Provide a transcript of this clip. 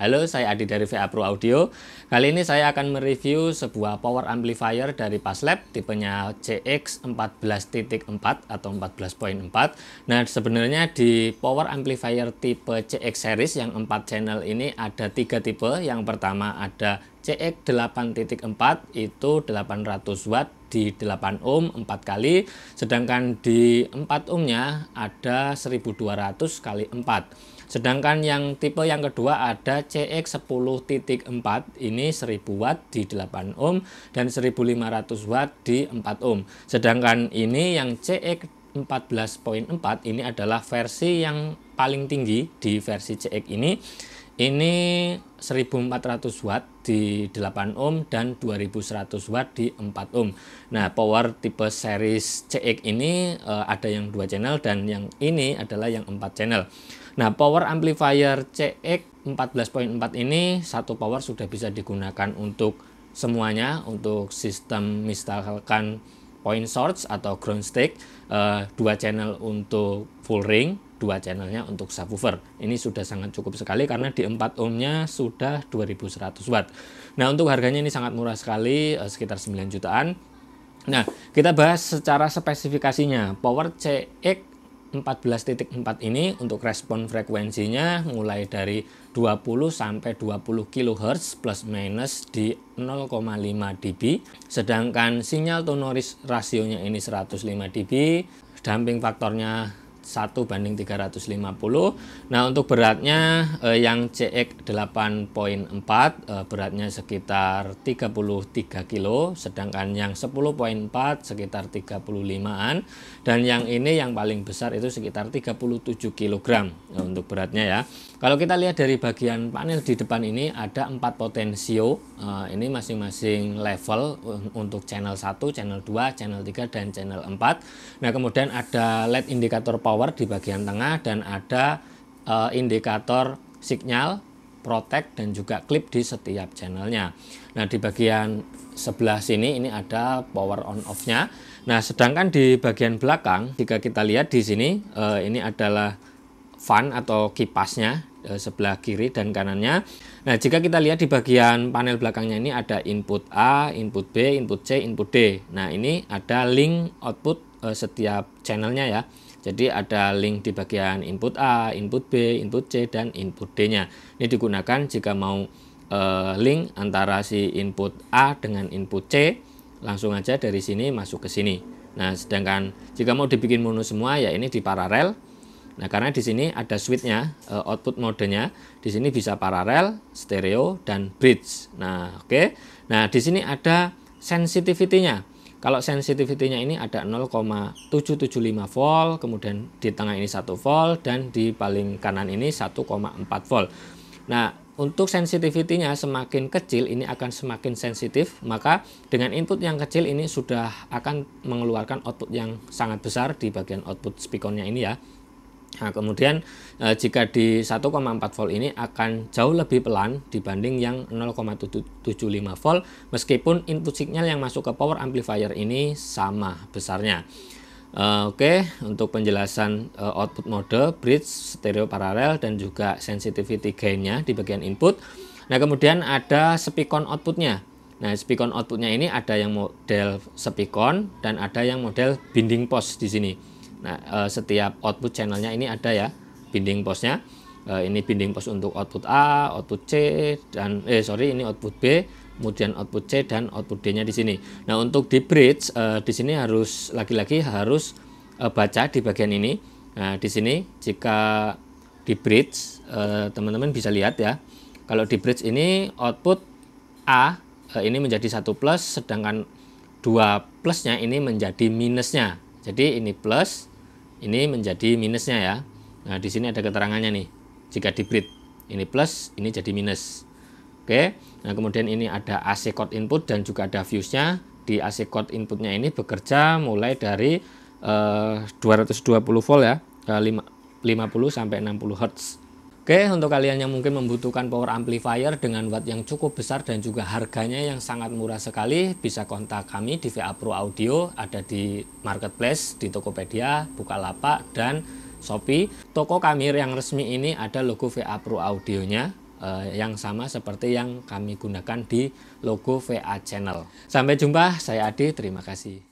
Halo, saya Adi dari VA Pro Audio. Kali ini saya akan mereview sebuah power amplifier dari Paslab tipenya CX 14.4 atau 14.4. Nah, sebenarnya di power amplifier tipe CX series yang 4 channel ini ada tiga tipe. Yang pertama ada CX 8.4 itu 800 watt di 8 ohm 4 kali sedangkan di 4 ohmnya ada 1200 kali 4 Sedangkan yang tipe yang kedua ada CX10.4 ini 1000 watt di 8 ohm dan 1500 watt di 4 ohm. Sedangkan ini yang CX 14.4 ini adalah versi yang paling tinggi di versi CX ini. Ini 1400 watt di 8 ohm dan 2100 watt di 4 ohm. Nah, power tipe series CX ini uh, ada yang dua channel dan yang ini adalah yang 4 channel. Nah, power amplifier CX 14.4 ini satu power sudah bisa digunakan untuk semuanya untuk sistem misalkan point source atau ground stake, uh, dua channel untuk full ring dua channelnya untuk subwoofer. Ini sudah sangat cukup sekali karena di 4 ohmnya sudah 2100 watt. Nah untuk harganya ini sangat murah sekali, eh, sekitar 9 jutaan. Nah kita bahas secara spesifikasinya. Power CX 14.4 ini untuk respon frekuensinya mulai dari 20 sampai 20 kHz plus minus di 0,5 dB sedangkan sinyal tonoris rasionya ini 105 dB damping faktornya 1 banding 350 nah untuk beratnya eh, yang CX 8.4 eh, beratnya sekitar 33 kilo sedangkan yang 10.4 sekitar 35an dan yang ini yang paling besar itu sekitar 37 kg nah, untuk beratnya ya kalau kita lihat dari bagian panel di depan ini ada empat potensio eh, ini masing-masing level eh, untuk channel 1 channel 2 channel 3 dan channel 4 nah kemudian ada LED indikator power power di bagian tengah dan ada e, indikator signal, protect dan juga clip di setiap channelnya. Nah di bagian sebelah sini ini ada power on off-nya. Nah sedangkan di bagian belakang jika kita lihat di sini e, ini adalah fan atau kipasnya e, sebelah kiri dan kanannya. Nah jika kita lihat di bagian panel belakangnya ini ada input A, input B, input C, input D. Nah ini ada link output setiap channelnya ya. Jadi ada link di bagian input A, input B, input C, dan input D-nya. Ini digunakan jika mau e, link antara si input A dengan input C, langsung aja dari sini masuk ke sini. Nah, sedangkan jika mau dibikin mono semua, ya ini di paralel. Nah, karena di sini ada switch-nya, e, eh, output modenya. Di sini bisa paralel, stereo, dan bridge. Nah, oke. Okay. Nah, di sini ada sensitivity-nya. Kalau sensitivitinya ini ada 0,775 volt, kemudian di tengah ini 1 volt, dan di paling kanan ini 1,4 volt. Nah, untuk sensitivitinya semakin kecil ini akan semakin sensitif, maka dengan input yang kecil ini sudah akan mengeluarkan output yang sangat besar di bagian output speakernya ini ya. Nah, kemudian eh, jika di 1,4 volt ini akan jauh lebih pelan dibanding yang 0,75 volt meskipun input signal yang masuk ke power amplifier ini sama besarnya. Eh, Oke, okay. untuk penjelasan eh, output mode, bridge, stereo paralel dan juga sensitivity gainnya di bagian input. Nah, kemudian ada speakon outputnya. Nah, speakon outputnya ini ada yang model speakon dan ada yang model binding post di sini. Nah, eh, setiap output channelnya ini ada ya binding posnya. Eh, ini binding pos untuk output A, output C, dan eh sorry ini output B, kemudian output C dan output D-nya di sini. Nah, untuk di bridge eh, di sini harus lagi-lagi harus baca di bagian ini. Nah, di sini jika di bridge teman-teman bisa lihat ya. Kalau di bridge ini output A ini menjadi satu plus sedangkan dua plusnya ini menjadi minusnya. Jadi ini plus ini menjadi minusnya ya. Nah, di sini ada keterangannya nih. Jika di breed, ini plus, ini jadi minus. Oke. Nah, kemudian ini ada AC code input dan juga ada fuse-nya. Di AC code inputnya ini bekerja mulai dari eh, 220 volt ya, 50 eh, sampai 60 Hz. Oke, untuk kalian yang mungkin membutuhkan power amplifier dengan watt yang cukup besar dan juga harganya yang sangat murah sekali, bisa kontak kami di VA Pro Audio, ada di marketplace, di Tokopedia, Bukalapak, dan Shopee. Toko kami yang resmi ini ada logo VA Pro Audionya, eh, yang sama seperti yang kami gunakan di logo VA Channel. Sampai jumpa, saya Adi, terima kasih.